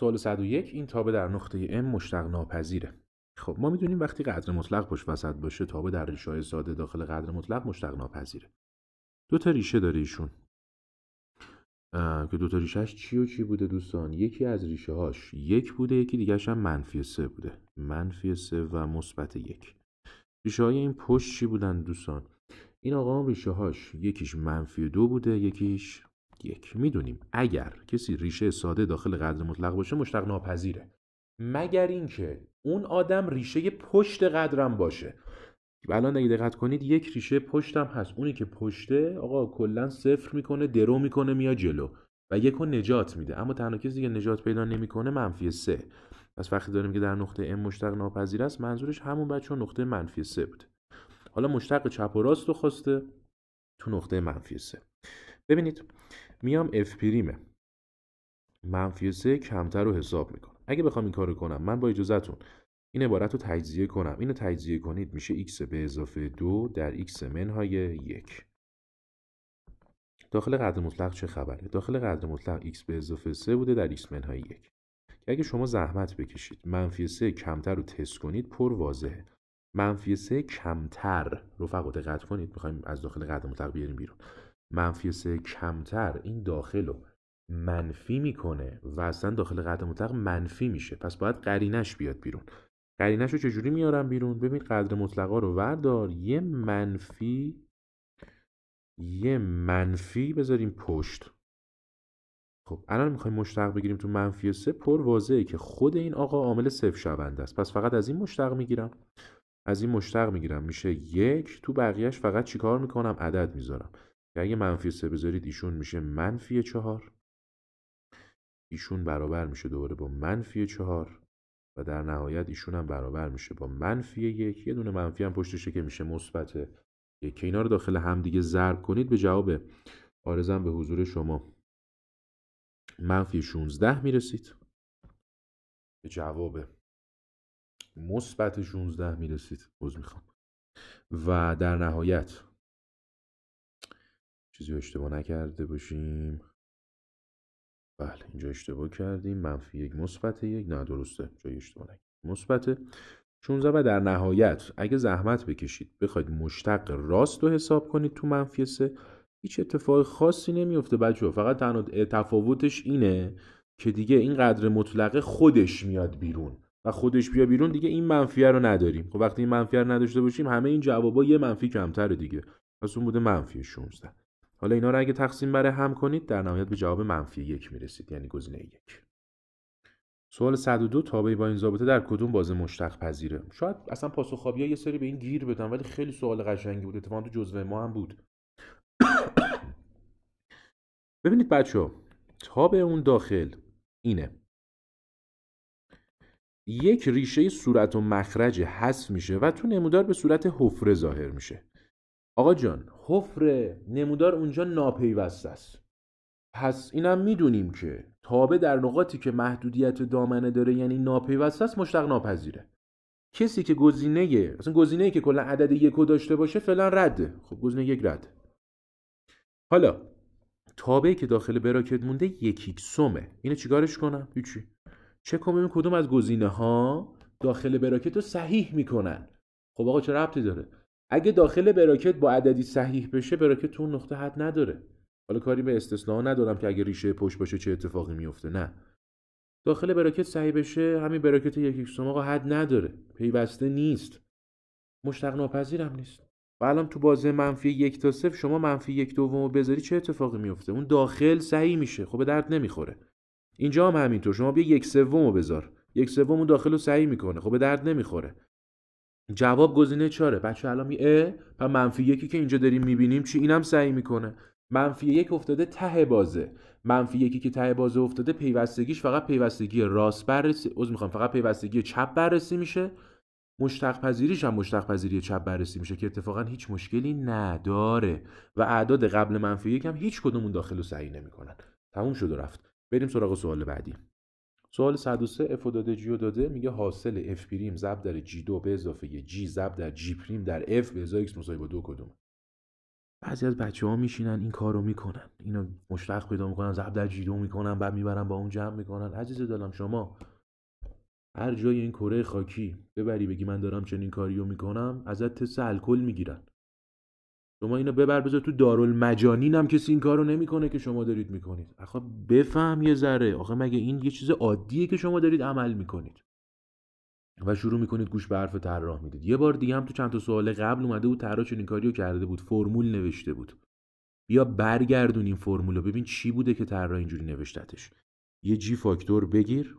سوال 101 این تابه در نقطه M مشتق ناپذیره خب ما میدونیم وقتی قدر مطلق پشت وسط باشه تابه در ریشه های ساده داخل قدر مطلق مشتق ناپذیره دو تا ریشه داره ایشون که دو تا ریشهش چی و چی بوده دوستان یکی از ریشه هاش یک بوده یکی دیگرش هم منفی سه بوده منفی سه و مثبت یک ریشه های این پشت چی بودن دوستان این آقا هم ریشه هاش یکیش منفی دو بوده یکیش یک میدونیم اگر کسی ریشه ساده داخل قدر مطلق باشه مشتق ناپذیره مگر اینکه اون آدم ریشه پشت قدرم باشه الان اگه دقت کنید یک ریشه پشتم هست اونی که پشته آقا کلا صفر میکنه درو میکنه میاد جلو و یکو نجات میده اما تنها کسی که نجات پیدا نمیکنه منفی سه پس وقتی داریم که در نقطه M مشتق ناپذیر است منظورش همون بچه نقطه منفی سه بود حالا مشتق چپ و راست رو خواسته تو نقطه منفی سه ببینید میام اف پریمه منفی 3 کمتر رو حساب میکنم اگه بخوام این کارو کنم من با اجازهتون این عبارت رو تجزیه کنم اینو تجزیه کنید میشه x به اضافه 2 در x منهای 1 داخل قدر مطلق چه خبره داخل قدر مطلق x به اضافه 3 بوده در x منهای 1 اگه شما زحمت بکشید منفی 3 کمتر رو تست کنید پر واضحه منفی 3 کمتر رفقا دقت کنید میخوایم از داخل قدر مطلق بیاریم بیرون منفی سه کمتر این داخل رو منفی میکنه و اصلا داخل قدر مطلق منفی میشه پس باید قرینش بیاد بیرون قرینش رو چجوری میارم بیرون ببین قدر مطلقا رو وردار یه منفی یه منفی بذاریم پشت خب الان میخوایم مشتق بگیریم تو منفی سه پر واضحه که خود این آقا عامل صفر شونده است پس فقط از این مشتق میگیرم از این مشتق میگیرم میشه یک تو بقیهش فقط چیکار میکنم عدد میذارم که اگه منفی سه بذارید ایشون میشه منفی چهار ایشون برابر میشه دوباره با منفی چهار و در نهایت ایشون هم برابر میشه با منفی یک یه دونه منفی هم پشتشه که میشه مثبت یک اینا رو داخل همدیگه ضرب کنید به جواب آرزم به حضور شما منفی 16 میرسید به جواب مثبت 16 میرسید عذر میخوام و در نهایت چیزی اشتباه نکرده باشیم بله اینجا اشتباه کردیم منفی یک مثبت یک نه درسته جای اشتباه نکردیم مثبت 16 و در نهایت اگه زحمت بکشید بخواید مشتق راست رو حساب کنید تو منفی 3 هیچ اتفاق خاصی نمیفته بچه فقط تنها تفاوتش اینه که دیگه این قدر مطلقه خودش میاد بیرون و خودش بیا بیرون دیگه این منفیه رو نداریم خب وقتی این منفیه رو نداشته باشیم همه این جوابا یه منفی کمتره دیگه پس اون بوده منفی 16 حالا اینا رو اگه تقسیم بر هم کنید در نهایت به جواب منفی یک میرسید یعنی گزینه یک سوال 102 تابعی با این ضابطه در کدوم بازه مشتق پذیره شاید اصلا ها یه سری به این گیر بدن ولی خیلی سوال قشنگی بود اتفاقا تو جزوه ما هم بود ببینید بچه تابع اون داخل اینه یک ریشه صورت و مخرج حذف میشه و تو نمودار به صورت حفره ظاهر میشه آقا جان حفر نمودار اونجا ناپیوسته است پس اینم میدونیم که تابه در نقاطی که محدودیت دامنه داره یعنی ناپیوسته است مشتق ناپذیره کسی که گزینه اصلا گزینه که کل عدد یکو داشته باشه فعلا رده خب گزینه یک رد حالا تابه که داخل براکت مونده یک سمه اینو چیکارش کنم هیچی چه کنم کدوم از گزینه ها داخل براکت رو صحیح میکنن خب آقا چه ربطی داره اگه داخل براکت با عددی صحیح بشه براکت تو اون نقطه حد نداره حالا کاری به استثناء ندارم که اگه ریشه پشت باشه چه اتفاقی میفته نه داخل براکت صحیح بشه همین براکت یک ایکس حد نداره پیوسته نیست مشتق ناپذیرم نیست و الان تو بازه منفی یک تا صفر شما منفی یک دومو بذاری چه اتفاقی میفته اون داخل صحیح میشه خب به درد نمیخوره اینجا هم همینطور شما بیا یک سومو بذار یک سومو داخلو رو صحیح میکنه خب به درد نمیخوره جواب گزینه چاره بچه الان می اه و منفی یکی که اینجا داریم میبینیم چی اینم سعی میکنه منفی یک افتاده ته بازه منفی یکی که ته بازه افتاده پیوستگیش فقط پیوستگی راست بررسی از میخوام فقط پیوستگی چپ بررسی میشه مشتق پذیریش هم مشتق پذیری چپ بررسی میشه که اتفاقا هیچ مشکلی نداره و اعداد قبل منفی یک هم هیچ کدومون داخل و سعی نمیکنن تموم شد و رفت بریم سراغ سوال بعدی سوال 103 اف داده جی داده میگه حاصل اف پریم ضرب در جی دو به اضافه جی ضرب در جی پریم در اف به ازای ایکس مساوی با دو کدومه بعضی از بچه ها میشینن این کار رو میکنن اینو مشتق پیدا میکنن ضرب در جی دو میکنن بعد میبرن با اون جمع میکنن عزیز دلم شما هر جای این کره خاکی ببری بگی من دارم چنین کاری رو میکنم ازت تست الکل میگیرن شما اینو ببر بذار تو دارالمجانین هم کسی این کارو نمیکنه که شما دارید میکنید آخه بفهم یه ذره آخه مگه این یه چیز عادیه که شما دارید عمل میکنید و شروع میکنید گوش به حرف طراح میدید یه بار دیگه هم تو چند تا سوال قبل اومده بود طراح چنین کاریو کرده بود فرمول نوشته بود بیا برگردون این فرمول رو ببین چی بوده که طراح اینجوری نوشتتش یه جی فاکتور بگیر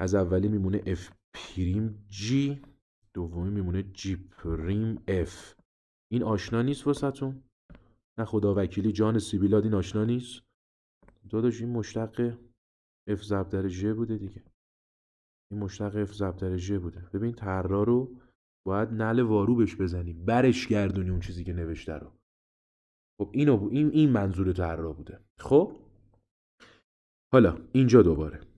از اولی میمونه اف پریم جی دومی میمونه جی پریم اف این آشنا نیست واسهتون نه خدا وکیلی جان سیبیلاد این آشنا نیست داداش این مشتق اف ضرب در ژ بوده دیگه این مشتق اف ضرب در ژ بوده ببین طرا رو باید نل وارو بهش بزنی برش گردونی اون چیزی که نوشته رو خب اینو این این منظور طرا بوده خب حالا اینجا دوباره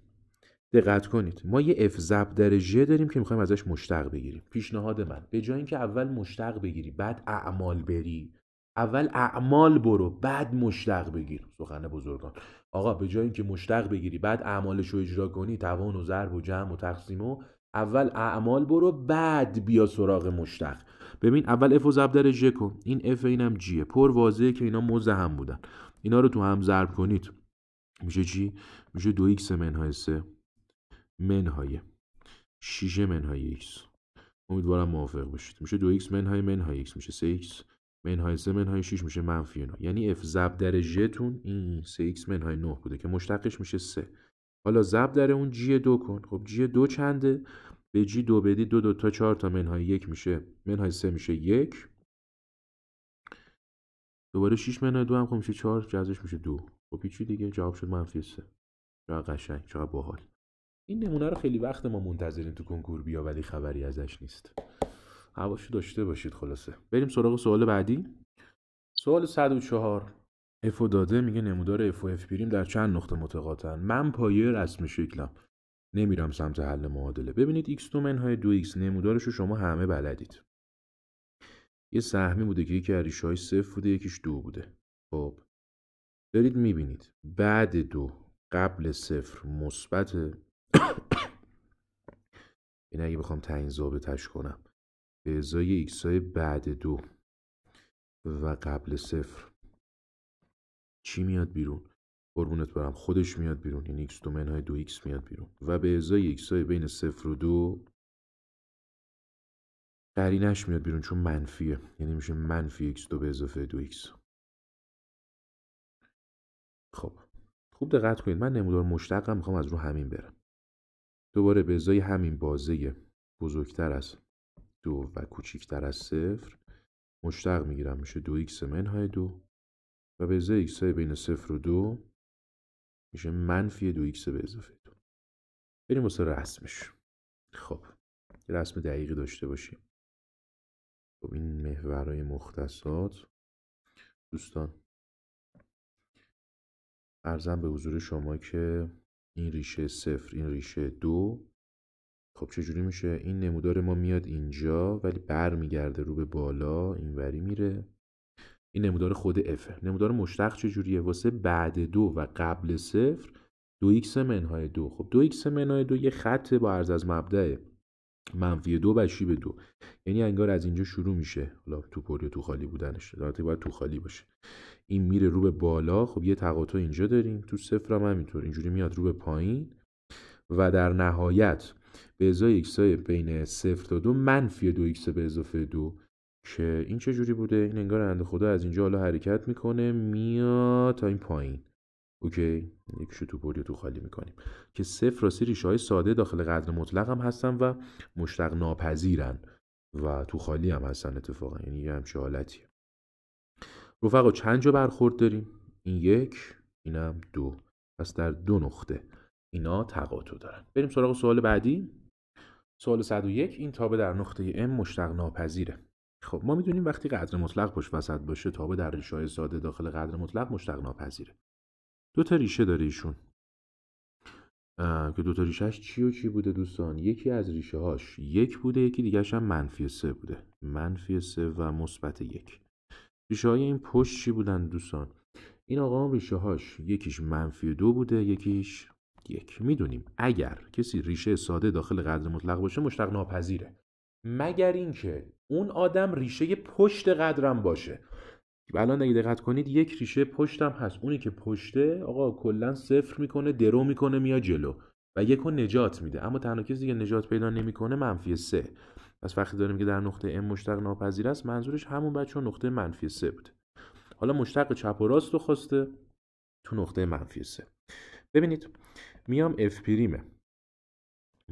دقت کنید ما یه اف ضرب در داریم که میخوایم ازش مشتق بگیریم پیشنهاد من به جای اینکه اول مشتق بگیری بعد اعمال بری اول اعمال برو بعد مشتق بگیر سخن بزرگان آقا به جای اینکه مشتق بگیری بعد اعمالش رو اجرا کنی توان و ضرب و جمع و تقسیم و اول اعمال برو بعد بیا سراغ مشتق ببین اول اف و ضرب در ژ کن این اف اینم جیه پر واضحه که اینا مزه هم بودن اینا رو تو هم ضرب کنید میشه چی میشه 2x منهای منهای شیشه منهای x امیدوارم موافق باشید میشه 2x منهای منهای x میشه 3x منهای 3 منهای 6 میشه منفی 9 یعنی f ضرب در ژ تون این 3x منهای 9 بوده که مشتقش میشه 3 حالا ضرب در اون g 2 کن خب g 2 چنده به g 2 بدی 2 2 تا 4 تا منهای 1 میشه منهای 3 میشه 1 دوباره 6 منهای 2 هم خب میشه 4 جزش میشه 2 خب چی دیگه جواب شد منفی 3 چقدر قشنگ چقدر باحال این نمونه رو خیلی وقت ما منتظریم تو کنکور بیا ولی خبری ازش نیست حواشو داشته باشید خلاصه بریم سراغ سوال بعدی سوال 104 اف داده میگه نمودار اف و اف پریم در چند نقطه متقاطعن من پایه رسم شکلم نمیرم سمت حل معادله ببینید x تو منهای 2x نمودارش رو شما همه بلدید یه سهمی بوده که یکی ریشه های صفر بوده یکیش دو بوده خب دارید میبینید بعد دو قبل صفر مثبت این اگه بخوام تعیین تش کنم به ازای ایکس های بعد دو و قبل صفر چی میاد بیرون قربونت برم خودش میاد بیرون یعنی ایکس من های دو ایکس میاد بیرون و به ازای ایکس های بین صفر و دو قرینش میاد بیرون چون منفیه یعنی میشه منفی ایکس دو به اضافه دو ایکس خب خوب دقت کنید من نمودار مشتقم میخوام از رو همین برم دوباره به ازای همین بازه بزرگتر از دو و کوچکتر از صفر مشتق میگیرم میشه دو ایکس منهای دو و به ازای ایکس های بین صفر و دو میشه منفی دو ایکس به اضافه دو بریم واسه رسمش خب رسم دقیقی داشته باشیم خب این محورهای مختصات دوستان ارزم به حضور شما که این ریشه صفر این ریشه دو خب چجوری میشه این نمودار ما میاد اینجا ولی بر میگرده رو به بالا اینوری میره این نمودار خود اف نمودار مشتق چجوریه واسه بعد دو و قبل صفر دو ایکس منهای دو خب دو ایکس منهای دو یه خط با عرض از مبدع منفی دو و شیب دو یعنی انگار از اینجا شروع میشه حالا تو پر تو خالی بودنش البته باید تو خالی باشه این میره رو به بالا خب یه تقاطع اینجا داریم تو صفر هم همینطور اینجوری میاد رو به پایین و در نهایت به ازای x های بین صفر تا دو منفی دو x به اضافه دو که این چه جوری بوده این انگار اند خدا از اینجا حالا حرکت میکنه میاد تا این پایین اوکی یک بردی تو خالی میکنیم که صفر راستی ریشه های ساده داخل قدر مطلق هم هستن و مشتق ناپذیرن و تو خالی هم هستن اتفاقا یعنی یه رفقا چند جا برخورد داریم این یک اینم دو پس در دو نقطه اینا تقاطع دارن بریم سراغ سوال بعدی سوال 101 این تابه در نقطه M مشتق ناپذیره خب ما میدونیم وقتی قدر مطلق پشت وسط باشه تابه در ریشه های ساده داخل قدر مطلق مشتق ناپذیره دو تا ریشه داره ایشون که دو تا ریشهش چی و چی بوده دوستان یکی از ریشه هاش یک بوده یکی دیگرش هم منفی سه بوده منفی سه و مثبت یک ریشه های این پشت چی بودن دوستان این آقا هم ریشه هاش یکیش منفی دو بوده یکیش یک میدونیم اگر کسی ریشه ساده داخل قدر مطلق باشه مشتق ناپذیره مگر اینکه اون آدم ریشه پشت قدرم باشه الان اگه دقت کنید یک ریشه پشتم هست اونی که پشته آقا کلا صفر میکنه درو میکنه میاد جلو و یکو نجات میده اما تنها کسی که نجات پیدا نمیکنه منفی سه پس وقتی داریم که در نقطه M مشتق ناپذیر است منظورش همون بچه ها نقطه منفی 3 بود حالا مشتق چپ و راست رو خواسته تو نقطه منفی 3 ببینید میام F پریمه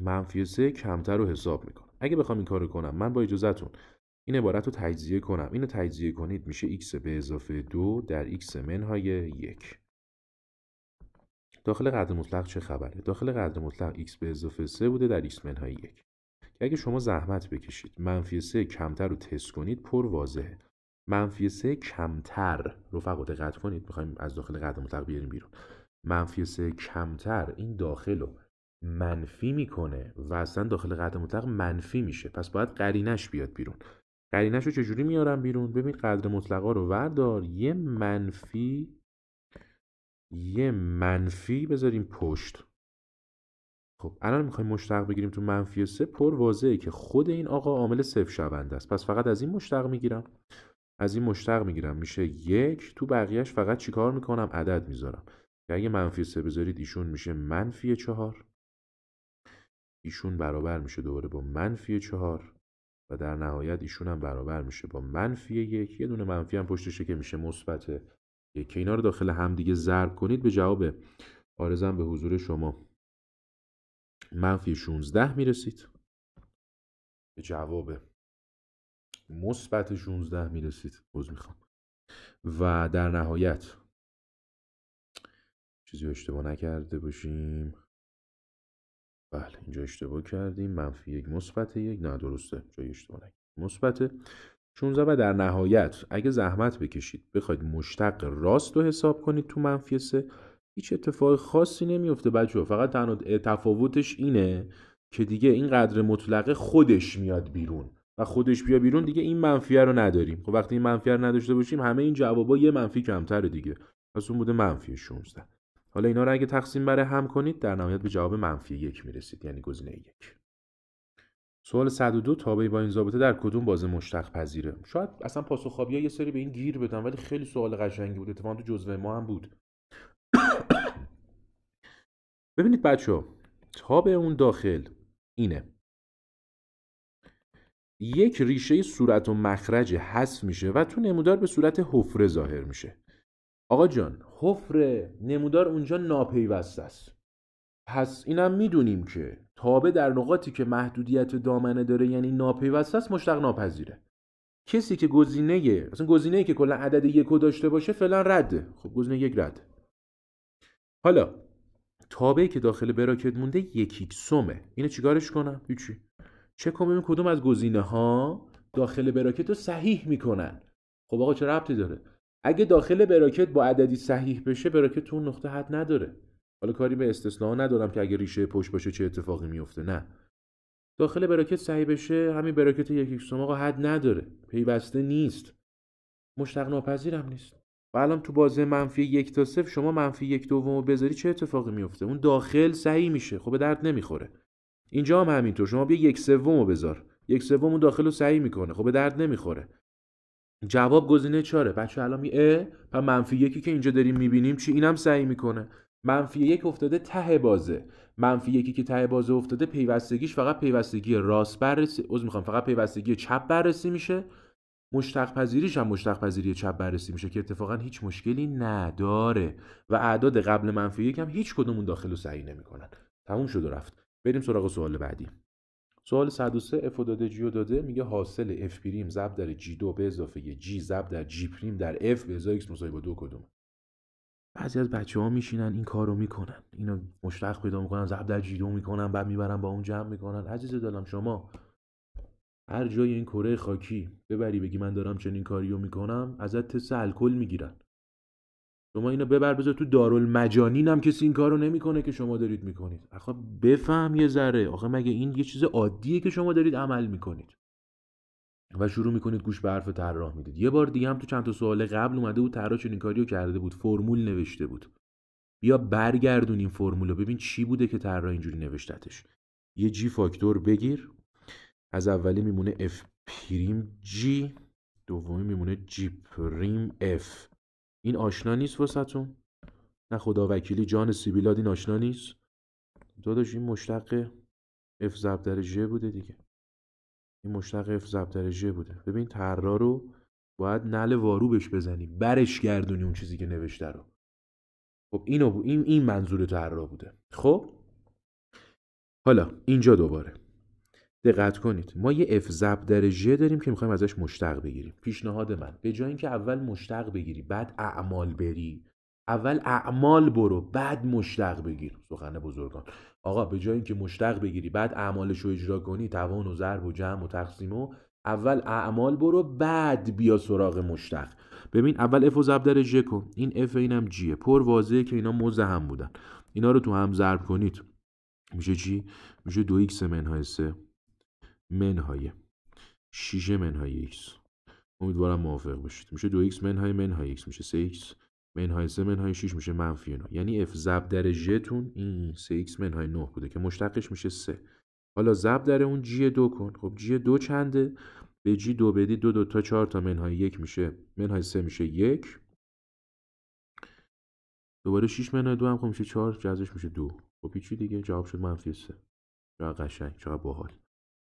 منفی 3 کمتر رو حساب میکنم اگه بخوام این کارو کنم من با اجازهتون این عبارت رو تجزیه کنم اینو تجزیه کنید میشه x به اضافه 2 در x منهای 1 داخل قدر مطلق چه خبره؟ داخل قدر مطلق x به اضافه 3 بوده در x منهای 1 اگه شما زحمت بکشید منفی سه کمتر رو تست کنید پر واضحه منفی سه کمتر رفقا دقت کنید میخوایم از داخل قد مطلق بیاریم بیرون منفی سه کمتر این داخل رو منفی میکنه و اصلا داخل قد مطلق منفی میشه پس باید قرینش بیاد بیرون قرینش رو چجوری میارم بیرون ببین قدر مطلقا رو وردار یه منفی یه منفی بذاریم پشت خب الان میخوایم مشتق بگیریم تو منفی سه پر واضحه که خود این آقا عامل صفر شونده است پس فقط از این مشتق میگیرم از این مشتق میگیرم میشه یک تو بقیهش فقط چیکار میکنم عدد میذارم که اگه منفی سه بذارید ایشون میشه منفی چهار. ایشون برابر میشه دوباره با منفی چهار. و در نهایت ایشون هم برابر میشه با منفی یک یه دونه منفی هم پشتشه که میشه مثبت یک که اینا رو داخل همدیگه ضرب کنید به جواب آرزم به حضور شما منفی 16 میرسید به جواب مثبت 16 میرسید باز میخوام و در نهایت چیزی اشتباه نکرده باشیم بله اینجا اشتباه کردیم منفی یک مثبت یک نه درسته جای اشتباه نکردیم مثبت 16 و در نهایت اگه زحمت بکشید بخواید مشتق راست رو حساب کنید تو منفی 3 هیچ اتفاق خاصی نمیفته بچه فقط تنها تفاوتش اینه که دیگه این قدر مطلقه خودش میاد بیرون و خودش بیا بیرون دیگه این منفیه رو نداریم خب وقتی این منفیه رو نداشته باشیم همه این جوابا یه منفی کمتره دیگه پس اون بوده منفی 16 حالا اینا رو اگه تقسیم برای هم کنید در نهایت به جواب منفی یک میرسید یعنی گزینه یک سوال 102 تابعی با این ضابطه در کدوم بازه مشتق پذیره شاید اصلا پاسخ یه سری به این گیر بدم ولی خیلی سوال قشنگی بود اتفاقا تو جزوه ما هم بود ببینید بچه تابه اون داخل اینه یک ریشه صورت و مخرج حذف میشه و تو نمودار به صورت حفره ظاهر میشه آقا جان حفره نمودار اونجا ناپیوسته است پس اینم میدونیم که تابه در نقاطی که محدودیت دامنه داره یعنی ناپیوسته است مشتق ناپذیره کسی که گزینه اصلا گزینه که کلا عدد یکو داشته باشه فلان رده خب گزینه یک رده حالا تابعی که داخل براکت مونده یکی سومه اینو چیکارش کنم هیچی چه کنم کدوم از گزینه ها داخل براکت رو صحیح میکنن خب آقا چه ربطی داره اگه داخل براکت با عددی صحیح بشه براکت تو نقطه حد نداره حالا کاری به استثناء ندارم که اگه ریشه پشت باشه چه اتفاقی میفته نه داخل براکت صحیح بشه همین براکت یک سوم آقا حد نداره پیوسته نیست مشتق ناپذیرم نیست و الان تو بازه منفی یک تا صفر شما منفی یک دوم رو بذاری چه اتفاقی میفته اون داخل سعی میشه خب به درد نمیخوره اینجا هم همینطور شما بیا یک سوم رو بذار یک سوم اون داخل رو صحیح میکنه خب به درد نمیخوره جواب گزینه چاره بچه الان میه و منفی یکی که اینجا داریم میبینیم چی اینم سعی میکنه منفی یک افتاده ته بازه منفی یکی که ته بازه افتاده پیوستگیش فقط پیوستگی راست بررسی از میخوام فقط پیوستگی چپ بررسی میشه مشتق پذیریش هم مشتق پذیری چپ بررسی میشه که اتفاقا هیچ مشکلی نداره و اعداد قبل منفی هم هیچ کدومون داخل سعی صحیح نمیکنن تموم شد و رفت بریم سراغ سوال بعدی سوال 103 اف داده جی داده میگه حاصل اف پریم ضرب در جی دو به اضافه جی ضرب در جی پریم در اف به ازای x مساوی با دو کدوم بعضی از بچه ها میشینن این کارو میکنن اینو مشتق پیدا میکنن ضرب در جی دو میکنن بعد میبرن با اون جمع میکنن عزیز دلم شما هر جای این کره خاکی ببری بگی من دارم چنین کاریو میکنم ازت تست الکل میگیرن شما اینو ببر بذار تو دارالمجانین هم کسی این کارو نمیکنه که شما دارید میکنید آخه بفهم یه ذره آخه مگه این یه چیز عادیه که شما دارید عمل میکنید و شروع میکنید گوش به حرف طراح میدید یه بار دیگه هم تو چند تا سوال قبل اومده بود طراح چنین کاریو کرده بود فرمول نوشته بود بیا برگردون این فرمول ببین چی بوده که طراح اینجوری نوشتتش یه جی فاکتور بگیر از اولی میمونه F پریم G دومی میمونه G پریم F این آشنا نیست واسهتون نه خدا وکیلی جان سیبیلاد این آشنا نیست داداش این مشتق F ضرب در بوده دیگه این مشتق F ضرب در بوده ببین ترا رو باید نل وارو بهش بزنی برش گردونی اون چیزی که نوشته رو خب اینو این این منظور ترا بوده خب حالا اینجا دوباره دقت کنید ما یه اف ضرب در داریم که میخوایم ازش مشتق بگیریم پیشنهاد من به جای اینکه اول مشتق بگیری بعد اعمال بری اول اعمال برو بعد مشتق بگیر سخن بزرگان آقا به جای اینکه مشتق بگیری بعد اعمالش رو اجرا کنی توان و ضرب و جمع و تقسیم و اول اعمال برو بعد بیا سراغ مشتق ببین اول اف و ضرب در ژ کن این اف اینم جیه پر واضحه که اینا هم بودن اینا رو تو هم ضرب کنید میشه چی میشه 2x منهای منهای شیشه منهای x امیدوارم موافق باشید میشه 2x منهای منهای x میشه 3x منهای 3 منهای 6 میشه منفی 9 یعنی f ضرب در g تون این 3x منهای 9 بوده که مشتقش میشه 3 حالا ضرب در اون جی 2 کن خب جی 2 چنده به جی 2 بدی 2 2 تا 4 تا منهای 1 میشه منهای 3 میشه 1 دوباره 6 منهای 2 هم خب میشه 4 جزش میشه 2 خب چی دیگه جواب شد منفی 3 چقدر قشنگ چقدر باحال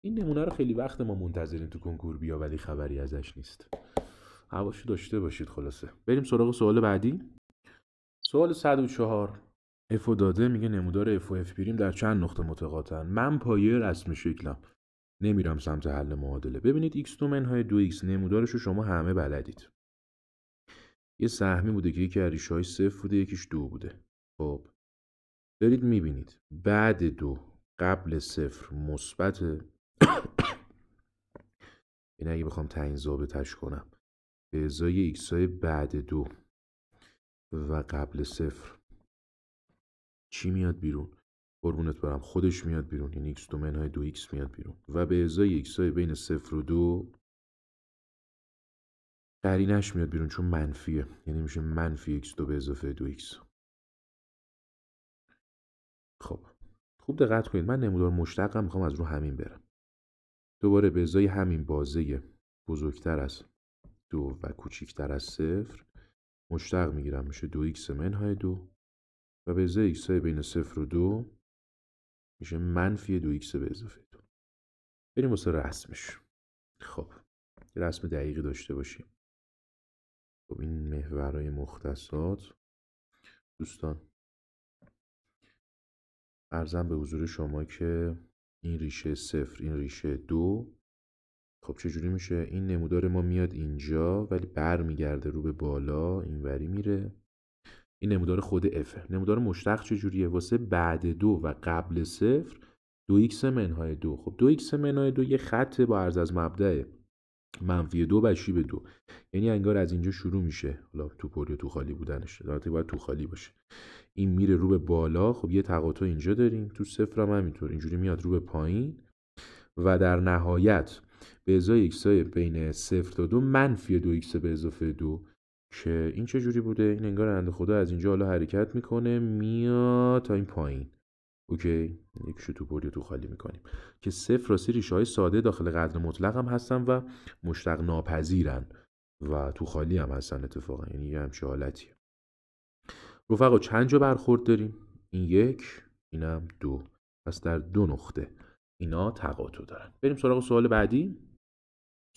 این نمونه رو خیلی وقت ما منتظریم تو کنکور بیا ولی خبری ازش نیست حواشو داشته باشید خلاصه بریم سراغ سوال بعدی سوال 104 اف داده میگه نمودار اف و اف پریم در چند نقطه متقاطن من پایه رسم شکلم نمیرم سمت حل معادله ببینید x تو منهای 2 x نمودارش رو شما همه بلدید یه سهمی بوده که یکی ریش های صفر بوده یکیش دو بوده خب دارید میبینید بعد دو قبل صفر مثبت این یعنی اگه بخوام تعیین ضابطش کنم به ازای ایکس های بعد دو و قبل صفر چی میاد بیرون قربونت برم خودش میاد بیرون یعنی ایکس دو های دو ایکس میاد بیرون و به ازای ایکس های بین صفر و دو قرینش میاد بیرون چون منفیه یعنی میشه منفی ایکس دو به اضافه دو ایکس خب خوب دقت کنید من نمودار مشتقم میخوام از رو همین برم دوباره به ازای همین بازه بزرگتر از دو و کوچکتر از صفر مشتق میگیرم میشه دو ایکس منهای دو و به ازای ایکس های بین صفر و دو میشه منفی دو ایکس به اضافه دو بریم واسه رسمش خب رسم دقیقی داشته باشیم خب این محورهای مختصات دوستان ارزم به حضور شما که این ریشه صفر این ریشه دو خب چه جوری میشه این نمودار ما میاد اینجا ولی بر میگرده رو به بالا اینوری میره این نمودار خود اف نمودار مشتق چه جوریه واسه بعد دو و قبل صفر دو 2x منهای دو خب دو x منهای دو یه خط با عرض از مبدع منفی دو بشی به دو یعنی انگار از اینجا شروع میشه حالا تو پر تو خالی بودنش البته باید تو خالی باشه این میره رو به بالا خب یه تقاطع اینجا داریم تو صفر هم همینطور اینجوری میاد رو به پایین و در نهایت به ازای ایکس های بین صفر تا دو منفی دو ایکس به اضافه دو که این چه جوری بوده این انگار اند خدا از اینجا حالا حرکت میکنه میاد تا این پایین اوکی یک تو بردی تو خالی میکنیم که صفر و ریشه های ساده داخل قدر مطلق هم هستن و مشتق ناپذیرن و تو خالی هم هستن اتفاقا یعنی یه حالتی رفقا چند جا برخورد داریم این یک اینم دو پس در دو نقطه اینا تقاطع دارن بریم سراغ سوال بعدی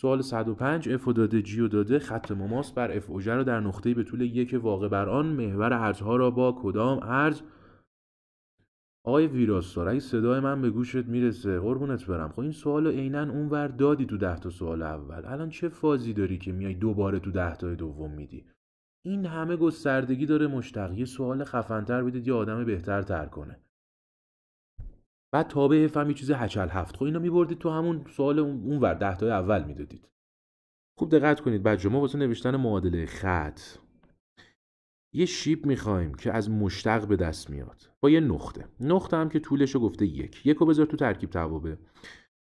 سوال 105 اف و داده جی و داده خط مماس بر اف اوجه رو در نقطه‌ای به طول یک واقع بر آن محور ارزها را با کدام ارز آقای ویراستار اگه صدای من به گوشت میرسه قربونت برم خب این سوال عینا اونور دادی تو ده تا سوال اول الان چه فازی داری که میای دوباره تو ده تا دوم میدی این همه گستردگی داره مشتق یه سوال خفنتر بدید یا آدم بهتر تر کنه بعد تابه فهمی چیز هچل هفت خب اینو میبردید تو همون سوال اون ور دهتای اول میدادید خوب دقت کنید بعد شما واسه نوشتن معادله خط یه شیب میخوایم که از مشتق به دست میاد با یه نقطه نقطه هم که طولش رو گفته یک یک رو بذار تو ترکیب توابه.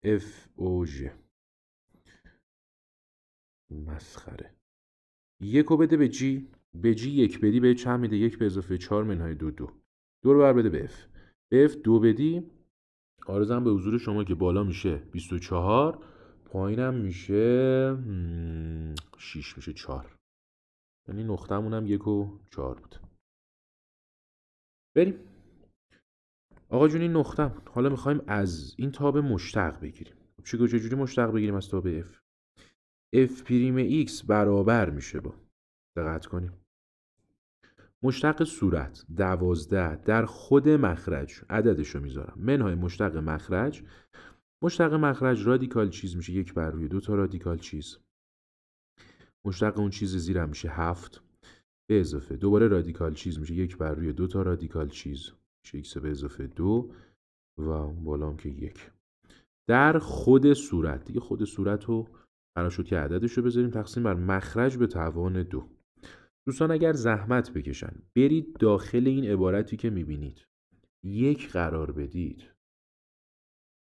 F O G مسخره یکو بده به جی به جی یک بدی به چند میده یک به اضافه چهار منهای دو دو دو رو بر بده به اف به اف دو بدی آرزم به حضور شما که بالا میشه 24 پایینم میشه 6 میشه 4 یعنی نقطمون هم یک و 4 بود بریم آقا جون این نقطه حالا میخوایم از این تاب مشتق بگیریم خب چه جوری مشتق بگیریم از تاب F f پریم x برابر میشه با دقت کنیم مشتق صورت دوازده در خود مخرج رو میذارم منهای مشتق مخرج مشتق مخرج رادیکال چیز میشه یک بر روی دو تا رادیکال چیز مشتق اون چیز زیرم میشه هفت به اضافه دوباره رادیکال چیز میشه یک بر روی دو تا رادیکال چیز میشه x به اضافه دو و بالا هم که یک در خود صورت دیگه خود صورت رو که عددش رو بذاریم تقسیم بر مخرج به توان دو دوستان اگر زحمت بکشن برید داخل این عبارتی که میبینید یک قرار بدید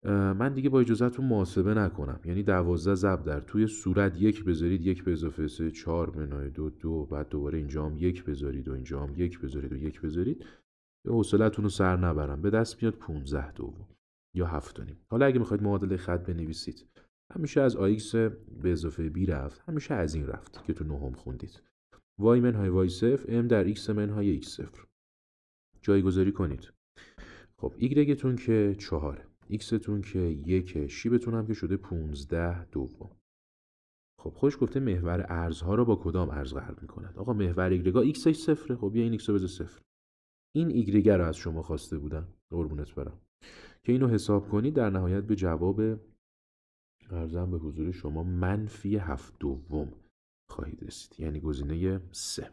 من دیگه با اجازهتون محاسبه نکنم یعنی دوازده ضرب در توی صورت یک بذارید یک به اضافه سه چهار منای دو دو بعد دوباره اینجا هم یک بذارید و اینجا هم یک بذارید و یک بذارید حوصلتون رو سر نبرم به دست میاد 15 دوم یا هفت حالا اگه میخواید معادله خط بنویسید همیشه از آیکس به اضافه بی رفت همیشه از این رفت که تو نهم خوندید وای های وای صفر ام در ایکس های ایکس صفر جایگذاری کنید خب ایگرگتون که چهاره ایکستون که یک شیبتون هم که شده 15 دوم خب خوش گفته محور ارزها رو با کدام ارز قرار میکند آقا محور ایگرگا ایکس صفره خب بیا این ایکس رو بذار صفر این ایگرگ رو از شما خواسته بودن قربونت برم که اینو حساب کنید در نهایت به جواب ارزم به حضور شما منفی هفت دوم خواهید رسید یعنی گزینه سه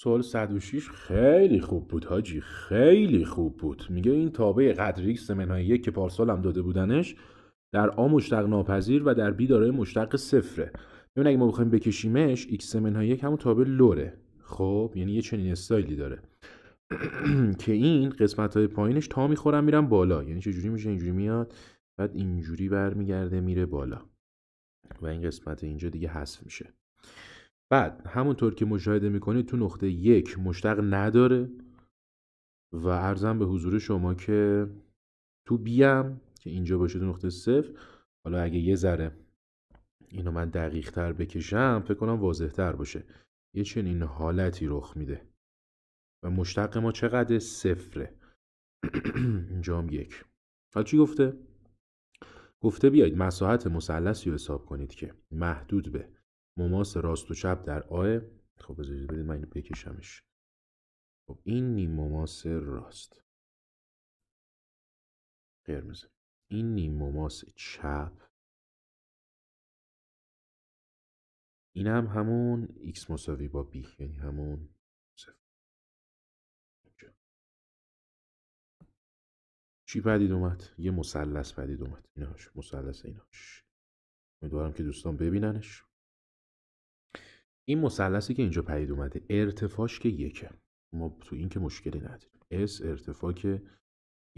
سوال 106 خیلی خوب بود هاجی خیلی خوب بود میگه این تابع های منهای که پارسال هم داده بودنش در آ مشتق ناپذیر و در بی داره مشتق صفره ببین اگه ما بخوایم بکشیمش سمن های یک همون تابع لوره خب یعنی یه چنین استایلی داره که این قسمت های پایینش تا میخورن میرم بالا یعنی چجوری میشه اینجوری میاد بعد اینجوری برمیگرده میره بالا و این قسمت اینجا دیگه حذف میشه بعد همونطور که مشاهده میکنید تو نقطه یک مشتق نداره و ارزم به حضور شما که تو بیم که اینجا باشه تو نقطه صفر حالا اگه یه ذره اینو من دقیق تر بکشم فکر کنم واضح تر باشه یه چنین حالتی رخ میده و مشتق ما چقدر صفره اینجا هم یک حالا چی گفته؟ گفته بیایید مساحت مثلثی رو حساب کنید که محدود به مماس راست و چپ در آه خب بذارید بدید من اینو بکشمش خب این نیم مماس راست قرمز این نیم مماس چپ این هم همون x مساوی با b یعنی همون چی پدید اومد یه مثلث پدید اومد ایناش مسلس ایناش امیدوارم که دوستان ببیننش این مسلسی که اینجا پدید اومده ارتفاعش که یکه ما تو این که مشکلی نداریم اس ارتفاع که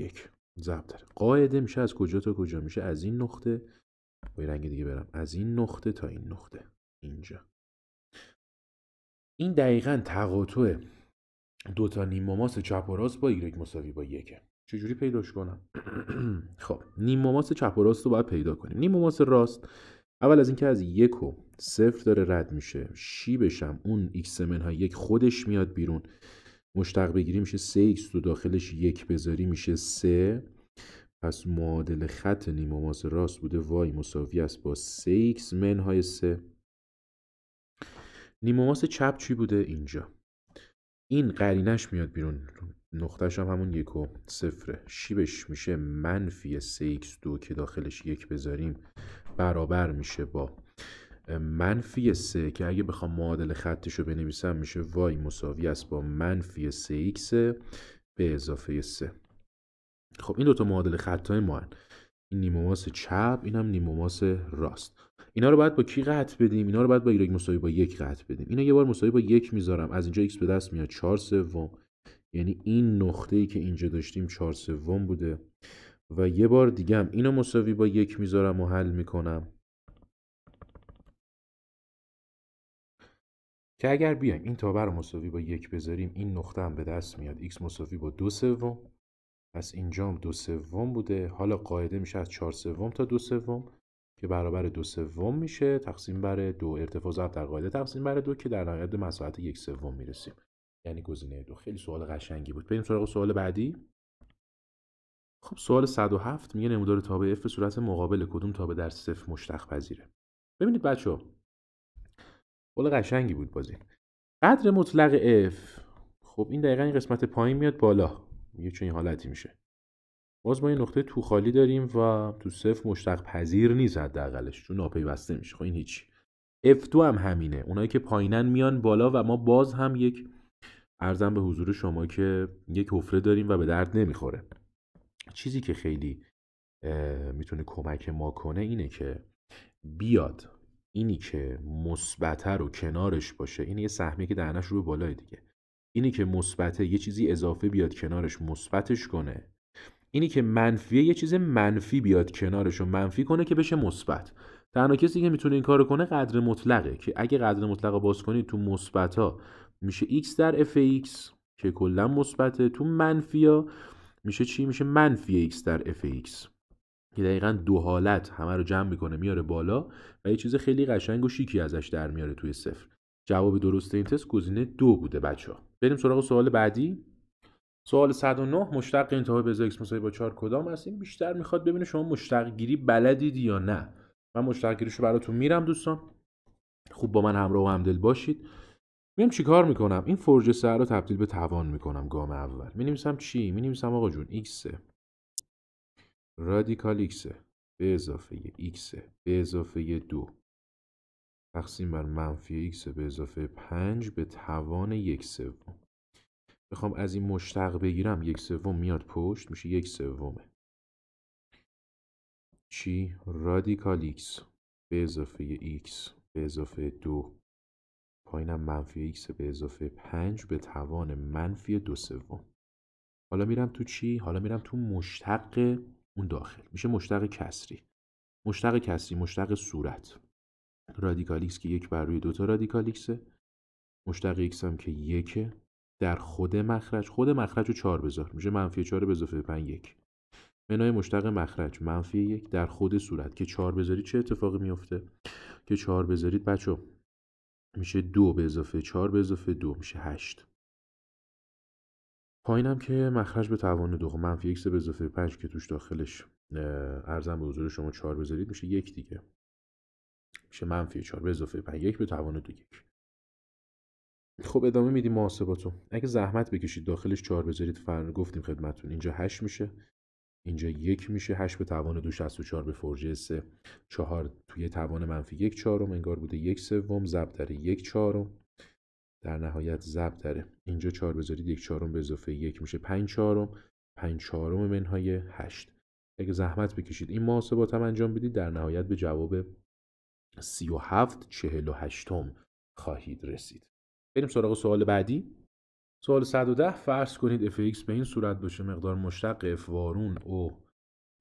یک ضرب داره قاعده میشه از کجا تا کجا میشه از این نقطه با رنگ دیگه برم از این نقطه تا این نقطه اینجا این دقیقا تقاطع دو تا نیم ماس چپ و راست با ایگرگ مساوی با یکه چجوری پیداش کنم خب نیموماس چپ و راست رو باید پیدا کنیم نیموماس راست اول از اینکه از یک و صفر داره رد میشه شی بشم اون ایکس های یک خودش میاد بیرون مشتق بگیری میشه سه ایکس تو داخلش یک بذاری میشه سه پس معادل خط نیموماس راست بوده وای مساوی است با 3 ایکس منهای سه نیموماس چپ چی بوده اینجا این قرینش میاد بیرون نقطهش هم همون یک و صفره شیبش میشه منفی 3 x دو که داخلش یک بذاریم برابر میشه با منفی 3 که اگه بخوام معادل خطش رو بنویسم میشه وای مساوی است با منفی 3x به اضافه سه. خب این دوتا معادل های ما هن. این نیموماس چپ این هم نیموماس راست اینا رو باید با کی قطع بدیم اینا رو باید با ایرگ مساوی با یک قطع بدیم اینا یه بار مساوی با یک میذارم از اینجا x به دست میاد 4 سوم یعنی این نقطه ای که اینجا داشتیم چهار سوم بوده و یه بار دیگه هم اینو مساوی با یک میذارم و حل میکنم که اگر بیایم این تابر رو مساوی با یک بذاریم این نقطه هم به دست میاد x مساوی با دو سوم پس اینجا هم دو سوم بوده حالا قاعده میشه از چهار سوم تا دو سوم که برابر دو سوم میشه تقسیم بر دو ارتفاع ضرب در قاعده تقسیم بر دو که در نهایت به مساحت یک سوم میرسیم یعنی گزینه دو خیلی سوال قشنگی بود بریم سراغ سوال بعدی خب سوال 107 میگه نمودار تابع اف صورت مقابل کدوم تابع در صفر مشتق پذیره ببینید بچه بالا قشنگی بود بازی قدر مطلق F خب این دقیقا این قسمت پایین میاد بالا یه چنین حالتی میشه باز ما یه نقطه تو خالی داریم و تو صفر مشتق پذیر نیست حداقلش چون ناپیوسته میشه خب این هیچ F تو هم همینه اونایی که پایینن میان بالا و ما باز هم یک ارزم به حضور شما که یک حفره داریم و به درد نمیخوره چیزی که خیلی میتونه کمک ما کنه اینه که بیاد اینی که مثبته رو کنارش باشه این یه سهمی که دهنش رو به بالای دیگه اینی که مثبته یه چیزی اضافه بیاد کنارش مثبتش کنه اینی که منفیه یه چیز منفی بیاد کنارش و منفی کنه که بشه مثبت تنها کسی که میتونه این کارو کنه قدر مطلقه که اگه قدر مطلق باز کنید تو مثبت ها میشه x در f x که کلا مثبته تو منفیا میشه چی میشه منفی x در f x که دقیقا دو حالت همه رو جمع میکنه میاره بالا و یه چیز خیلی قشنگ و شیکی ازش در میاره توی صفر جواب درست این تست گزینه دو بوده بچه ها بریم سراغ سوال بعدی سوال 109 مشتق انتهای به x مساوی با 4 کدام است این بیشتر میخواد ببینه شما مشتق گیری بلدید یا نه من مشتق گیریشو براتون میرم دوستان خوب با من همراه و همدل باشید میام چیکار میکنم این فرج سر رو تبدیل به توان میکنم گام اول مینویسم چی مینویسم آقا جون x رادیکال x به اضافه x به اضافه 2 تقسیم بر منفی x به اضافه 5 به توان یک سوم بخوام از این مشتق بگیرم یک سوم میاد پشت میشه یک سومه چی رادیکال x به اضافه x به اضافه 2 پایینم منفی x به اضافه 5 به توان منفی دو سوم حالا میرم تو چی؟ حالا میرم تو مشتق اون داخل میشه مشتق کسری مشتق کسری مشتق صورت رادیکال x که یک بر روی دوتا رادیکال x مشتق x هم که یکه در خود مخرج خود مخرج رو چهار بذار میشه منفی چهار به اضافه 5 یک منای مشتق مخرج منفی یک در خود صورت که چهار بذارید چه اتفاقی میفته که چهار بذارید بچه میشه دو به اضافه چهار به اضافه دو میشه هشت پایینم که مخرج به توان دو خب منفی یک به اضافه پنج که توش داخلش ارزم به حضور شما چهار بذارید میشه یک دیگه میشه منفی چهار به اضافه پنج یک به توان دو یک خب ادامه میدیم محاسباتو اگه زحمت بکشید داخلش 4 بذارید فرن گفتیم خدمتون اینجا 8 میشه اینجا یک میشه 8 به توان دو 64 به فرجه 3 4 توی توان منفی یک چهارم انگار بوده یک سوم ضرب در یک چهارم در نهایت ضرب داره اینجا 4 بذارید یک چهارم به اضافه یک میشه 5 چهارم 5 چهارم منهای 8 اگه زحمت بکشید این محاسبات هم انجام بدید در نهایت به جواب 37 48 خواهید رسید بریم سراغ سوال بعدی سوال 110 فرض کنید f(x) به این صورت باشه مقدار مشتق f وارون او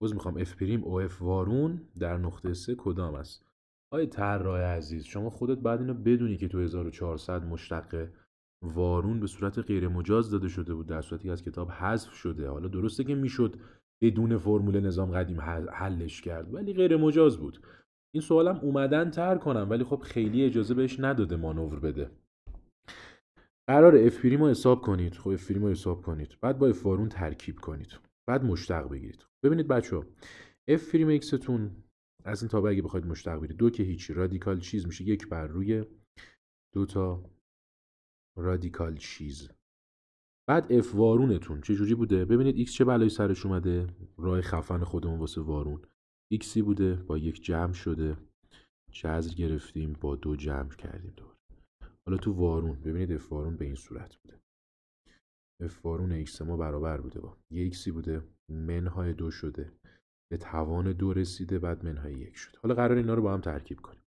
باز میخوام f پریم او f وارون در نقطه سه کدام است آیا طراح عزیز شما خودت بعد اینو بدونی که تو 1400 مشتق وارون به صورت غیر مجاز داده شده بود در صورتی که از کتاب حذف شده حالا درسته که میشد بدون فرمول نظام قدیم حلش کرد ولی غیر مجاز بود این سوالم اومدن تر کنم ولی خب خیلی اجازه بهش نداده مانور بده قرار اف رو حساب کنید خب اف رو حساب کنید بعد با اف وارون ترکیب کنید بعد مشتق بگیرید ببینید بچه ها اف پریم اکستون از این تابه اگه بخواید مشتق بگیرید دو که هیچی رادیکال چیز میشه یک بر روی دو تا رادیکال چیز بعد اف وارونتون چه جوری بوده ببینید ایکس چه بلایی سرش اومده راه خفن خودمون واسه وارون ایکسی بوده با یک جمع شده جذر گرفتیم با دو جمع کردیم دو حالا تو وارون ببینید اف وارون به این صورت بوده اف وارون ایکس ما برابر بوده با یه ایکسی بوده منهای دو شده به توان دو رسیده بعد منهای یک شد حالا قرار اینا رو با هم ترکیب کنیم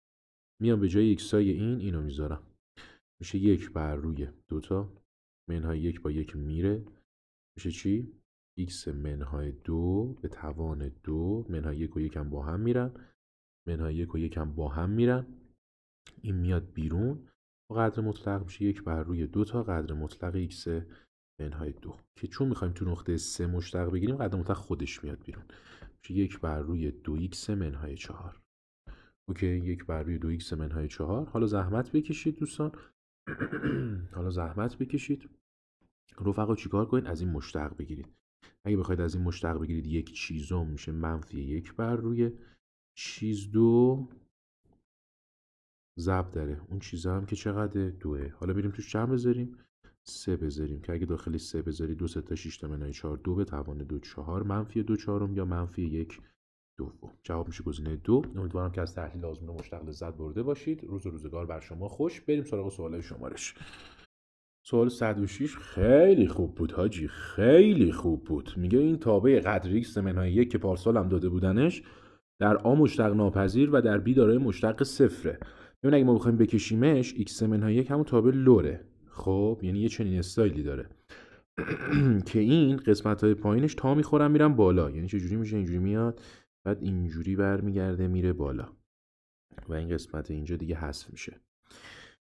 میام به جای ایکسای این اینو میذارم میشه یک بر روی دوتا منهای یک با یک میره میشه چی؟ x منهای دو به توان دو منهای یک و یکم با هم میرن منهای یک و یکم با هم میرن این میاد بیرون قدر مطلق میشه یک بر روی دو تا قدر مطلق x منهای دو که چون میخوایم تو نقطه سه مشتق بگیریم قدر مطلق خودش میاد بیرون میشه یک بر روی دو x منهای چهار اوکی یک بر روی دو x منهای چهار حالا زحمت بکشید دوستان حالا زحمت بکشید رفقا چیکار کنید از این مشتق بگیرید اگه بخواید از این مشتق بگیرید یک چیزم میشه منفی یک بر روی چیز دو زب داره اون چیزا هم که چقدر دوه حالا بریم توش چند بذاریم سه بذاریم که اگه داخلی سه بذاری دو سه تا شیش تا چهار دو به توان دو چهار منفی دو چهارم یا منفی یک دوم جواب میشه گزینه دو امیدوارم که از تحلیل آزمون مشتق لذت برده باشید روز و روزگار بر شما خوش بریم سراغ سوال شمارش سوال 106 خیلی خوب بود حاجی خیلی خوب بود میگه این تابع ایکس منهای یک که پارسال هم داده بودنش در آ مشتق ناپذیر و در بی داره مشتق صفره ببین اگه ما بخوایم بکشیمش x منهای یک همون تابع لوره خب یعنی یه چنین استایلی داره که این قسمت های پایینش تا میخورن میرم بالا یعنی چجوری میشه اینجوری میاد بعد اینجوری برمیگرده میره بالا و این قسمت اینجا دیگه حذف میشه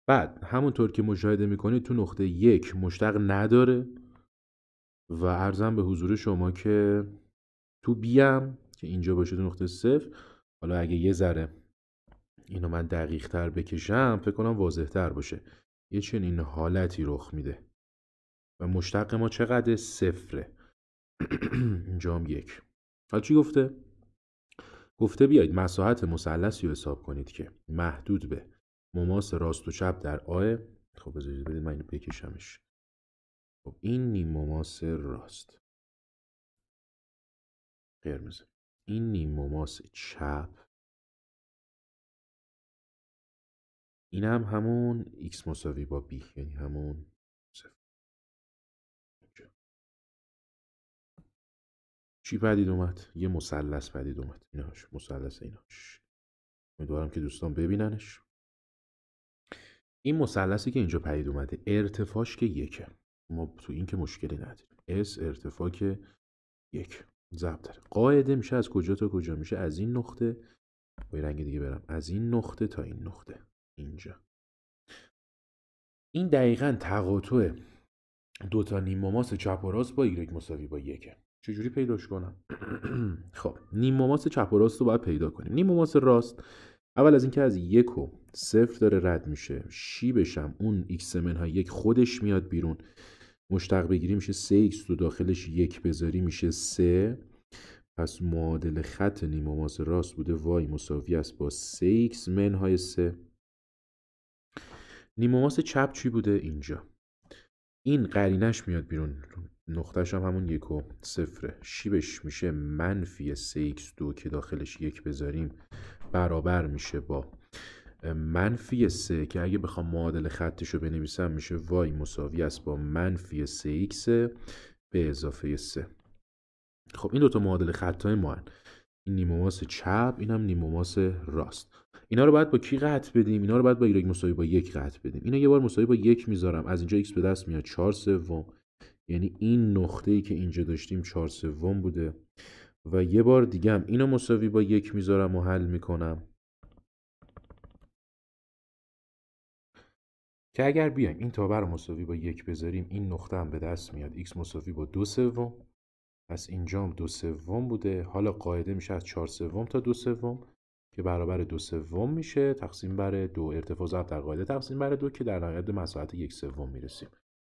بعد همونطور که مشاهده میکنید تو نقطه یک مشتق نداره و ارزم به حضور شما که تو بیم که اینجا باشه تو نقطه صفر حالا اگه یه ذره اینو من دقیق تر بکشم فکر کنم واضح تر باشه یه چنین حالتی رخ میده و مشتق ما چقدر صفره اینجا یک حالا چی گفته؟ گفته بیایید مساحت مسلسی رو حساب کنید که محدود به مماس راست و چپ در آه خب بذارید بدید من اینو بکشمش خب این نیم مماس راست قرمز، این نیم مماس چپ این هم همون x مساوی با b یعنی همون چی پدید اومد؟ یه مسلس پدید اومد ایناش مسلس ایناش امیدوارم که دوستان ببیننش این مسلسی که اینجا پدید اومده ارتفاعش که یکه ما تو این که مشکلی نداریم S ارتفاع که یک ضبط داره قاعده میشه از کجا تا کجا میشه از این نقطه با رنگ دیگه برم از این نقطه تا این نقطه اینجا این دقیقا تقاطع دو تا نیموماس چپ و راست با ایگرگ مساوی با یکه چجوری پیداش کنم خب نیموماس چپ و راست رو باید پیدا کنیم نیموماس راست اول از اینکه از یک و صفر داره رد میشه شی بشم اون ایکس های یک خودش میاد بیرون مشتق بگیری میشه سه ایکس تو داخلش یک بذاری میشه سه پس معادل خط نیموماس راست بوده وای مساوی است با سه ایکس منهای سه نیموماس چپ چی بوده اینجا این قرینش میاد بیرون نقطهش هم همون یک و صفره شیبش میشه منفی 3 ایکس دو که داخلش یک بذاریم برابر میشه با منفی سه. که اگه بخوام معادل خطش رو بنویسم میشه وای مساوی است با منفی 3 ایکس به اضافه سه خب این دوتا معادل خط های ما این نیموماس چپ این هم نیموماس راست اینا رو باید با کی قطع بدیم اینا رو باید با یک مساوی با یک قطع بدیم اینا یه بار مساوی با یک میذارم از اینجا x به دست میاد چهار سوم یعنی این نقطه ای که اینجا داشتیم چهار سوم بوده و یه بار دیگه هم اینو مساوی با یک میذارم و حل میکنم که اگر بیایم این تابه رو مساوی با یک بذاریم این نقطه هم به دست میاد x مساوی با دو سوم پس اینجا هم دو سوم بوده حالا قاعده میشه از چهار سوم تا دو سوم که برابر دو سوم میشه تقسیم بر دو ارتفاع ضرب در قاعده تقسیم بر دو که در نهایت به مساحت یک سوم میرسیم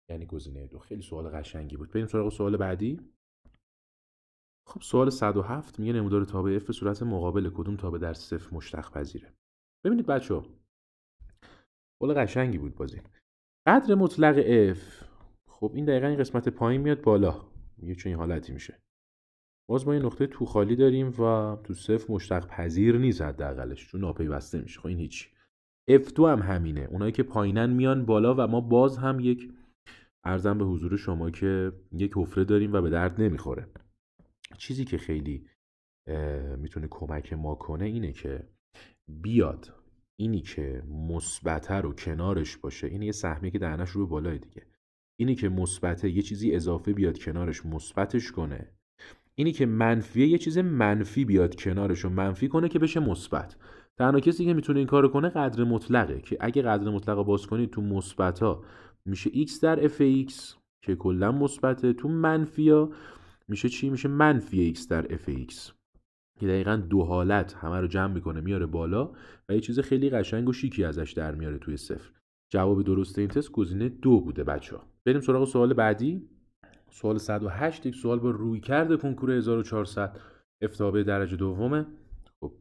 یعنی گزینه دو خیلی سوال قشنگی بود بریم سراغ سوال بعدی خب سوال 107 میگه نمودار تابع f به صورت مقابل کدوم تابع در صفر مشتق پذیره ببینید بچه سوال قشنگی بود بازی قدر مطلق f خب این دقیقا این قسمت پایین میاد بالا یه چنین حالتی میشه باز ما یه نقطه تو خالی داریم و تو صفر مشتق پذیر نیست حداقلش چون ناپیوسته میشه خب این هیچ F2 هم همینه اونایی که پایینن میان بالا و ما باز هم یک ارزم به حضور شما که یک حفره داریم و به درد نمیخوره چیزی که خیلی میتونه کمک ما کنه اینه که بیاد اینی که مثبت رو کنارش باشه این یه سهمی که دهنش رو بالای دیگه اینی که مثبته یه چیزی اضافه بیاد کنارش مثبتش کنه اینی که منفیه یه چیز منفی بیاد کنارش و منفی کنه که بشه مثبت تنها کسی که میتونه این کارو کنه قدر مطلقه که اگه قدر مطلق باز کنید تو مثبت ها میشه x در f که کلا مثبته تو منفی ها میشه چی میشه منفی x در f(x). x که دقیقا دو حالت همه رو جمع میکنه میاره بالا و یه چیز خیلی قشنگ و شیکی ازش در میاره توی صفر جواب درست این تست گزینه دو بوده بچه ها بریم سراغ سوال بعدی سوال 108 یک سوال با روی کرده کنکور 1400 افتابه درجه دومه خب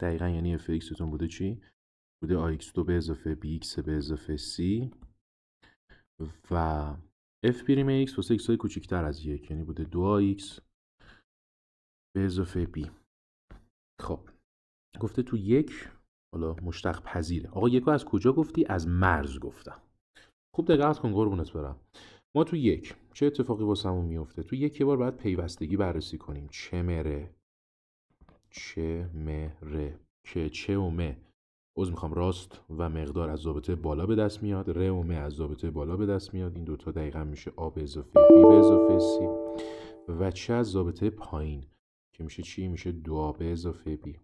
دقیقا یعنی اف تون بوده چی؟ بوده ax 2 به اضافه BX به اضافه C و اف پریم X واسه x های کوچیکتر از یک یعنی بوده 2 AX به اضافه B خب گفته تو یک حالا مشتق پذیره آقا یکو از کجا گفتی از مرز گفتم خوب دقت کن قربونت برم ما تو یک چه اتفاقی واسمون میفته تو یک بار باید پیوستگی بررسی کنیم چه مره چه مره که چه و مه عوض میخوام راست و مقدار از ضابطه بالا به دست میاد ر و مه از ضابطه بالا به دست میاد این دوتا دقیقا میشه آب اضافه بی به اضافه سی و چه از ضابطه پایین که میشه چی میشه دو آب اضافه بی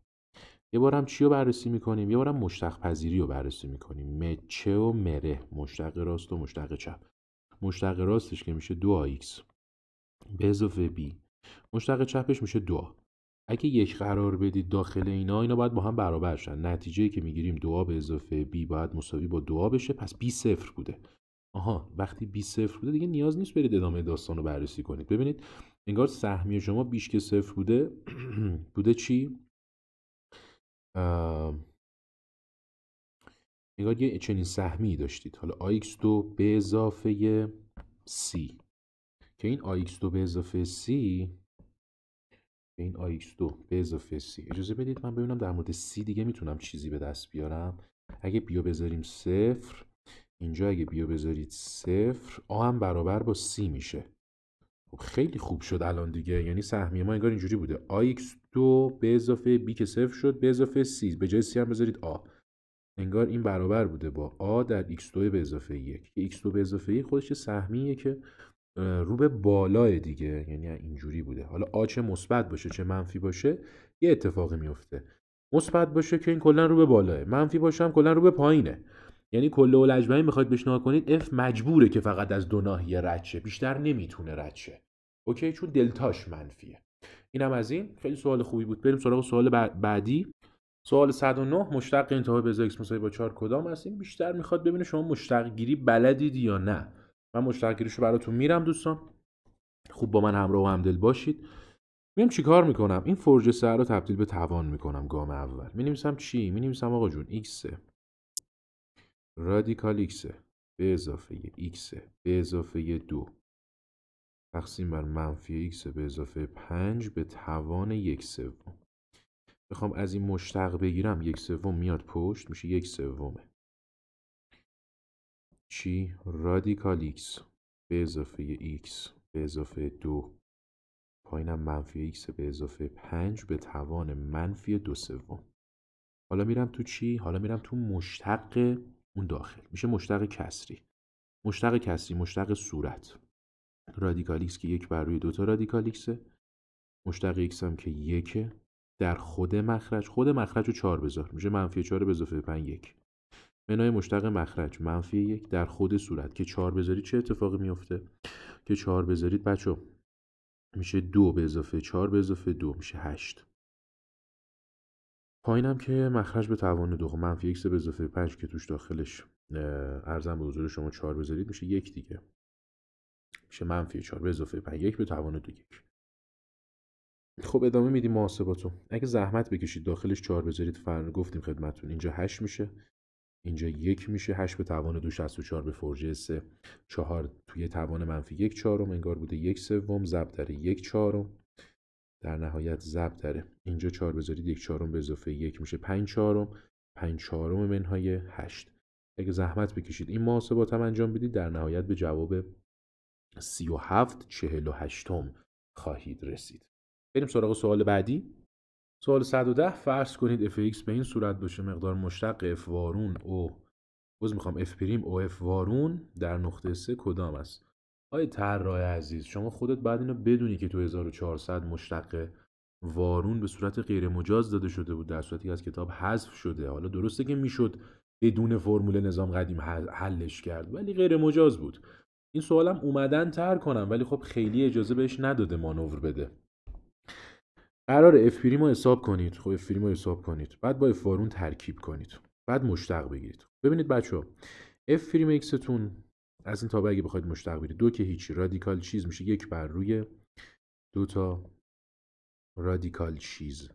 یه بارم هم چی رو بررسی میکنیم یه بارم هم مشتق پذیری رو بررسی میکنیم مچه و مره مشتق راست و مشتق چپ مشتق راستش که میشه دو x به اضافه b مشتق چپش میشه دو اگه یک قرار بدید داخل اینا اینا باید با هم برابر شن نتیجه که میگیریم دو به اضافه b باید مساوی با دو بشه پس بی صفر بوده آها وقتی 20 صفر بوده دیگه نیاز نیست برید ادامه داستان رو بررسی کنید ببینید انگار سهمی شما بیش که صفر بوده بوده چی نگاه یه چنین سهمی داشتید حالا AX2 به اضافه C که این AX2 به اضافه C این AX2 به اضافه C اجازه بدید من ببینم در مورد C دیگه میتونم چیزی به دست بیارم اگه بیو بذاریم صفر اینجا اگه بیو بذارید صفر آ هم برابر با C میشه خب خیلی خوب شد الان دیگه یعنی سهمیه ما انگار اینجوری بوده ax 2 به اضافه بی که صفر شد به اضافه سی به جای سی هم بذارید آ انگار این برابر بوده با آ در x2 به اضافه 1 که x2 به اضافه 1 خودش سهمیه که رو به بالای دیگه یعنی اینجوری بوده حالا آ چه مثبت باشه چه منفی باشه یه اتفاقی میفته مثبت باشه که این کلا رو به بالاه منفی باشه هم کلا رو به پایینه یعنی کل و لجبهی میخواید بشناه کنید اف مجبوره که فقط از دو ناحیه رد شه بیشتر نمیتونه رد شه اوکی چون دلتاش منفیه اینم از این خیلی سوال خوبی بود بریم سراغ سوال بعدی سوال 109 مشتق انتهای بز x مساوی با 4 کدام این بیشتر میخواد ببینه شما مشتق گیری بلدید یا نه من مشتق گیریشو براتون میرم دوستان خوب با من همراه و همدل باشید میام چیکار میکنم این فرج سر رو تبدیل به توان میکنم گام اول مینویسم چی مینویسم آقا جون x رادیکال x به اضافه x به اضافه دو تقسیم بر منفی x به اضافه 5 به توان یک سوم بخوام از این مشتق بگیرم یک سوم میاد پشت میشه یک سومه چی رادیکال x به اضافه x به اضافه دو پایینم منفی x به اضافه 5 به توان منفی دو سوم حالا میرم تو چی حالا میرم تو مشتق اون داخل میشه مشتق کسری مشتق کسری مشتق صورت رادیکالیکس که یک بر روی دوتا رادیکالیکسه مشتق ایکس هم که یکه در خود مخرج خود مخرج رو چهار بذار میشه منفی چهار به اضافه پنج یک منای مشتق مخرج منفی یک در خود صورت که چهار بذارید چه اتفاقی میفته که چار بذارید بچه میشه دو به اضافه چهار به اضافه دو میشه هشت پایینم که مخرج به توان دو خب منفی x به اضافه 5 که توش داخلش ارزم به حضور شما 4 بذارید میشه یک دیگه میشه منفی 4 به اضافه 5 یک به توان دو یک خب ادامه میدیم محاسباتو اگه زحمت بکشید داخلش 4 بذارید فرن گفتیم خدمتتون اینجا 8 میشه اینجا یک میشه 8 به توان 2 64 به فرجه 3 4 توی توان منفی یک چهارم انگار بوده یک سوم ضرب در یک چهارم در نهایت ضرب داره اینجا چهار بذارید یک چهارم به اضافه یک میشه پنج چهارم پنج چهارم منهای هشت اگه زحمت بکشید این محاسبات هم انجام بدید در نهایت به جواب سی و هفت چهل و هشتم خواهید رسید بریم سراغ سوال بعدی سوال ده فرض کنید FX به این صورت باشه مقدار مشتق f وارون او بز میخوام f پریم او f وارون در نقطه سه کدام است تر طراح عزیز شما خودت بعد اینو بدونی که تو 1400 مشتق وارون به صورت غیر مجاز داده شده بود در صورتی از کتاب حذف شده حالا درسته که میشد بدون فرمول نظام قدیم حلش کرد ولی غیر مجاز بود این سوالم اومدن تر کنم ولی خب خیلی اجازه بهش نداده مانور بده قرار اف پریمو حساب کنید خب اف پریمو حساب کنید بعد با اف ترکیب کنید بعد مشتق بگیرید ببینید بچه اف پریم از این تا اگه بخواید مشتق بگیرید دو که هیچی رادیکال چیز میشه یک بر روی دو تا رادیکال چیز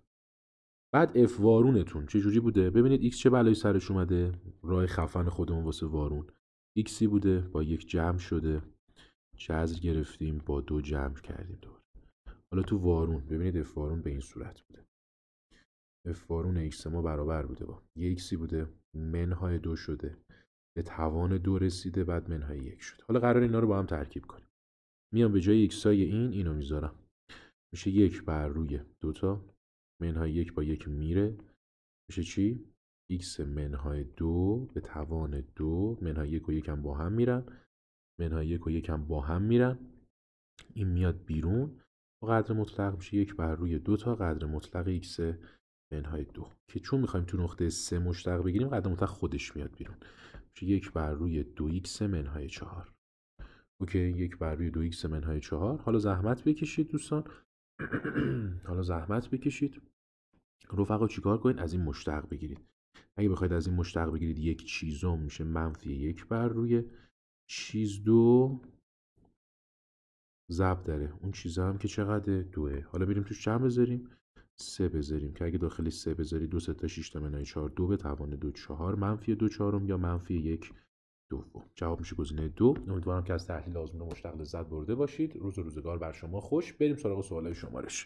بعد اف وارونتون چه جوری بوده ببینید ایکس چه بلایی سرش اومده راه خفن خودمون واسه وارون ایکسی بوده با یک جمع شده جذر گرفتیم با دو جمع کردیم دور. حالا تو وارون ببینید اف وارون به این صورت بوده اف وارون ایکس ما برابر بوده با یه ایکسی بوده منهای دو شده به توان دو رسیده بعد منهای یک شد حالا قرار اینا رو با هم ترکیب کنیم میام به جای ایکسای این اینو میذارم میشه یک بر روی دوتا منهای یک با یک میره میشه چی؟ ایکس منهای دو به توان دو منهای یک و یک هم با هم میرن منهای یک و یک هم با هم میرن این میاد بیرون و قدر مطلق میشه یک بر روی دو تا قدر مطلق ایکس منهای دو که چون میخوایم تو نقطه سه مشتق بگیریم قدر مطلق خودش میاد بیرون یک بر روی دو ایکس منهای چهار اوکی یک بر روی دو ایکس منهای چهار حالا زحمت بکشید دوستان حالا زحمت بکشید رفقا چیکار کنید از این مشتق بگیرید اگه بخواید از این مشتق بگیرید یک چیزم میشه منفی یک بر روی چیز دو زب داره اون چیزا هم که چقدر دوه حالا بریم توش چند بذاریم سه بذاریم که اگه داخلی سه بذاری دو تا شیش تا منهای چهار دو به توان دو چهار منفی دو چهارم یا منفی یک دو جواب میشه گزینه دو امیدوارم که از تحلیل آزمون مشتق لذت برده باشید روز و روزگار بر شما خوش بریم سراغ سوال شمارش